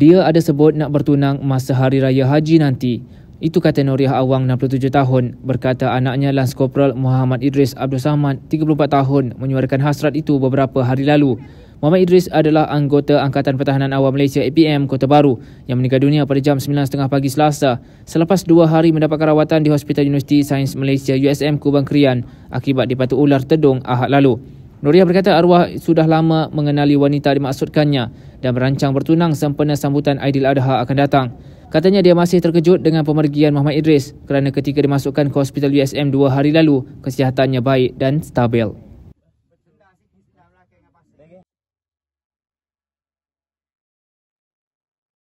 Dia ada sebut nak bertunang masa Hari Raya Haji nanti. Itu kata Noriah Awang, 67 tahun. Berkata anaknya Lance Corporal Muhammad Idris Abdul Samad, 34 tahun, menyuarakan hasrat itu beberapa hari lalu. Muhammad Idris adalah anggota Angkatan Pertahanan Awam Malaysia APM Kota Baru yang meninggal dunia pada jam 9.30 pagi Selasa selepas dua hari mendapat rawatan di Hospital Universiti Sains Malaysia USM Kubang Krian akibat dipatuh ular tedung ahad lalu. Nuria berkata arwah sudah lama mengenali wanita dimaksudkannya dan merancang bertunang sempena sambutan Aidil Adha akan datang. Katanya dia masih terkejut dengan pemergian Muhammad Idris kerana ketika dimasukkan ke hospital USM dua hari lalu, kesihatannya baik dan stabil.